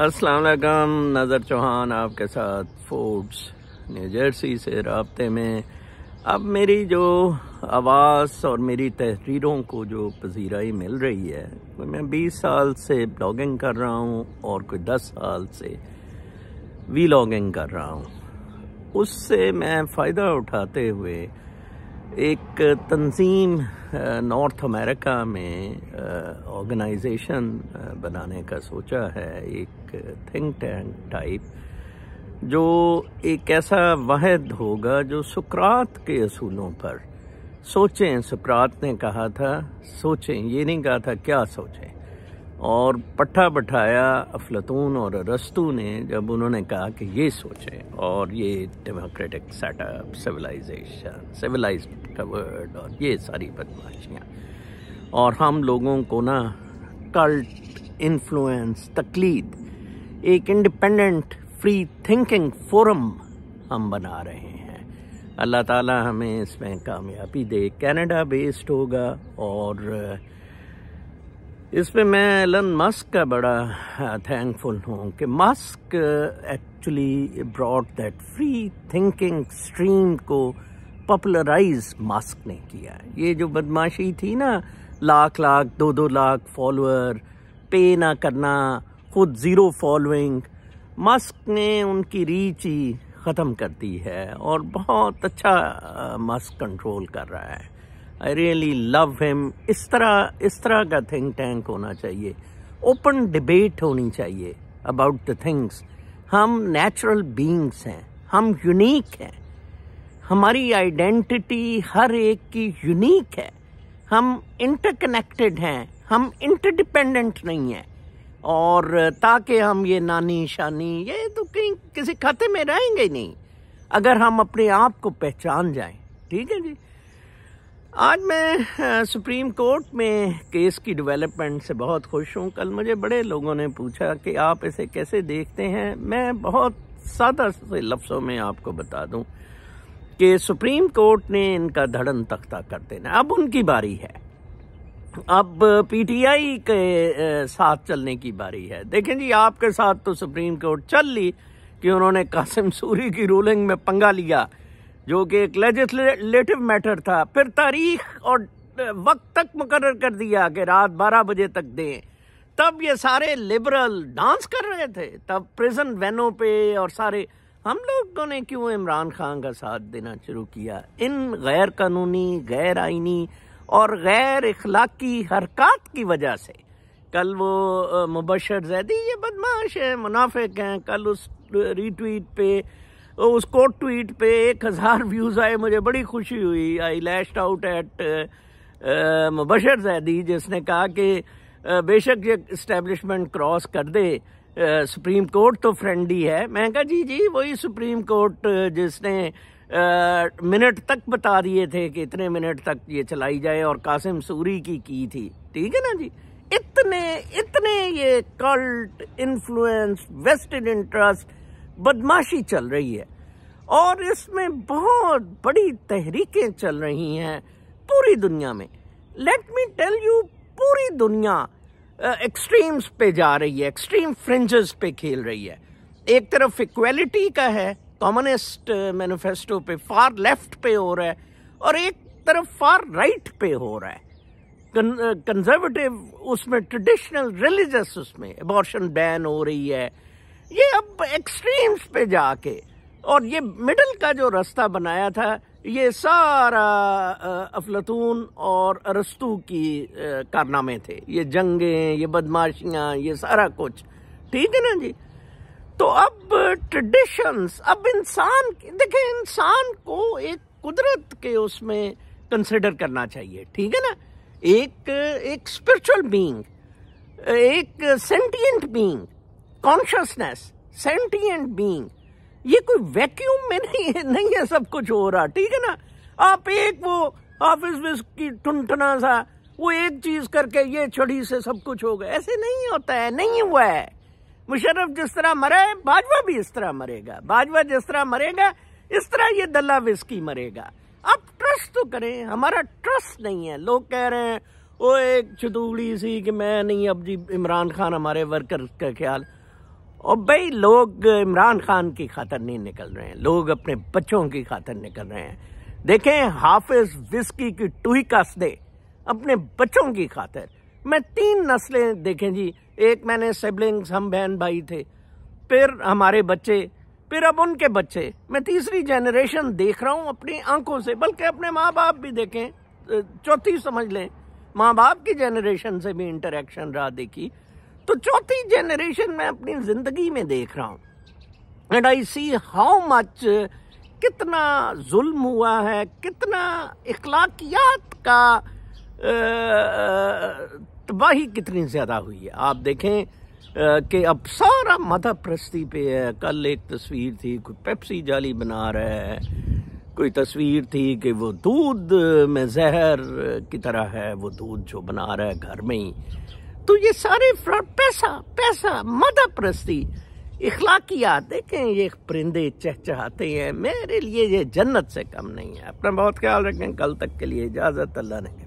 असलकम नज़र चौहान आपके साथ फूड्स न्यू जर्सी से रबते में अब मेरी जो आवाज़ और मेरी तहरीरों को जो पजीराई मिल रही है तो मैं 20 साल से ब्लॉगिंग कर रहा हूँ और कोई 10 साल से वीलॉगिंग कर रहा हूँ उससे मैं फ़ायदा उठाते हुए एक तंजीम नॉर्थ अमेरिका में ऑर्गेनाइजेशन बनाने का सोचा है एक थिंक टैंक टाइप जो एक ऐसा वाहद होगा जो सुकरात के असूलों पर सोचें सुकरात ने कहा था सोचें ये नहीं कहा था क्या सोचें और पट्ठा बठाया अफलतून और रस्तू ने जब उन्होंने कहा कि ये सोचें और ये democratic setup civilization civilize world और ये सारी बदमाशियाँ और हम लोगों को ना कल्ट इन्फ्लुएंस तकलीद एक इंडिपेंडेंट फ्री थिंकिंग फोरम हम बना रहे हैं अल्लाह ताला हमें इसमें कामयाबी दे कनाडा बेस्ड होगा और इस पे मैं एलन मस्क का बड़ा थैंकफुल हाँ, हूँ कि Musk actually brought that free thinking stream को पॉपुलराइज मस्क ने किया ये जो बदमाशी थी ना लाख लाख दो दो लाख फॉलोअर पे ना करना खुद ज़ीरो फॉलोइंग मस्क ने उनकी रीच ही ख़त्म कर दी है और बहुत अच्छा मस्क हाँ, कंट्रोल कर रहा है आई रियली लव हिम इस तरह इस तरह का थिंक टैंक होना चाहिए ओपन डिबेट होनी चाहिए अबाउट द थिंग्स हम नेचुरल बींग्स हैं हम यूनिक हैं हमारी आइडेंटिटी हर एक की यूनिक है हम इंटरकनेक्टेड हैं हम इंटरडिपेंडेंट नहीं हैं और ताकि हम ये नानी शानी ये तो कहीं किसी खाते में रहेंगे नहीं अगर हम अपने आप को पहचान जाएं ठीक है जी आज मैं सुप्रीम कोर्ट में केस की डेवलपमेंट से बहुत खुश हूँ कल मुझे बड़े लोगों ने पूछा कि आप इसे कैसे देखते हैं मैं बहुत सादा से लफ्ज़ों में आपको बता दूँ कि सुप्रीम कोर्ट ने इनका धड़न तख्ता कर देना अब उनकी बारी है अब पीटीआई के साथ चलने की बारी है देखें जी आपके साथ तो सुप्रीम कोर्ट चल ली कि उन्होंने कासिम सूरी की रूलिंग में पंगा लिया जो कि एक लेजिस्लेटिव मैटर था फिर तारीख और वक्त तक मुकर कर दिया कि रात बारह बजे तक दें तब ये सारे लिबरल डांस कर रहे थे तब प्रिजन वैनों पे और सारे हम लोगों ने क्यों इमरान खान का साथ देना शुरू किया इन गैर कानूनी गैर आइनी और गैर इखलाकी हरकत की वजह से कल वो मुबशर जैदी ये बदमाश है मुनाफिक हैं कल उस रीट्वीट पे तो उसको ट्वीट पे एक हज़ार व्यूज़ आए मुझे बड़ी खुशी हुई I lashed out at Mubashir Zaidi जिसने कहा कि बेशक ये इस्टेब्लिशमेंट क्रॉस कर दे सुप्रीम कोर्ट तो फ्रेंडली है मैं कहा जी जी वही सुप्रीम कोर्ट जिसने मिनट तक बता दिए थे कि इतने मिनट तक ये चलाई जाए और कासिम सूरी की की थी ठीक है ना जी इतने इतने ये कल्ट इन्फ्लुएंस वेस्टेड इंटरेस्ट बदमाशी चल रही है और इसमें बहुत बड़ी तहरीकें चल रही हैं पूरी दुनिया में लेट मी टेल यू पूरी दुनिया एक्सट्रीम्स पे जा रही है एक्सट्रीम फ्रिंजेस पे खेल रही है एक तरफ इक्वेलिटी का है कॉमनिस्ट मैनिफेस्टो पे फार लेफ्ट पे हो रहा है और एक तरफ फार राइट पे हो रहा है कंजर्वेटिव उसमें ट्रेडिशनल रिलीजस उसमें एबॉर्शन बैन हो रही है ये अब एक्सट्रीम्स पे जाके और ये मिडल का जो रास्ता बनाया था ये सारा अफलतून और अरस्तू की कारनामे थे ये जंगें ये बदमाशियाँ ये सारा कुछ ठीक है ना जी तो अब ट्रेडिशंस अब इंसान देखे इंसान को एक कुदरत के उसमें कंसिडर करना चाहिए ठीक है ना एक एक स्पिरिचुअल बीइंग एक sentient being consciousness sentient being ये कोई वैक्यूम में नहीं है नहीं है सब कुछ हो रहा ठीक है ना आप एक वो ऑफिस में की टुंटना सा वो एक चीज करके ये छड़ी से सब कुछ हो गया ऐसे नहीं होता है नहीं हुआ है मुशर्रफ जिस तरह मरे बाजवा भी इस तरह मरेगा बाजवा जिस तरह मरेगा इस तरह ये दल्ला विस्की मरेगा आप ट्रस्ट तो करें हमारा ट्रस्ट नहीं है लोग कह रहे हैं वो एक चतूड़ी सी कि मैं नहीं अब जी इमरान खान हमारे वर्कर्स का ख्याल और भाई लोग इमरान खान की खातर नहीं निकल रहे हैं लोग अपने बच्चों की खातर निकल रहे हैं देखें हाफिज विस्की की टूही कस दे अपने बच्चों की खातर मैं तीन नस्लें देखें जी एक मैंने सिबलिंग्स हम बहन भाई थे फिर हमारे बच्चे फिर अब उनके बच्चे मैं तीसरी जनरेशन देख रहा हूँ अपनी आंखों से बल्कि अपने माँ बाप भी देखें चौथी समझ लें माँ बाप की जनरेशन से भी इंटरेक्शन रहा देखी तो चौथी जनरेशन मैं अपनी जिंदगी में देख रहा हूँ and I see how much कितना जुल्म हुआ है कितना इखलाकियात का तबाही कितनी ज़्यादा हुई है आप देखें कि अब सारा मदा प्रस्ती पे है कल एक तस्वीर थी कोई पेप्सी जाली बना रहा है कोई तस्वीर थी कि वो दूध में जहर की तरह है वो दूध जो बना रहा है घर में ही तो ये सारे फ्रॉड पैसा पैसा मदा प्रस्ती इखलाकियात देखें ये परिंदे चहचहाते हैं मेरे लिए ये जन्नत से कम नहीं है अपना बहुत ख्याल रखें कल तक के लिए इजाज़त अल्लाह ने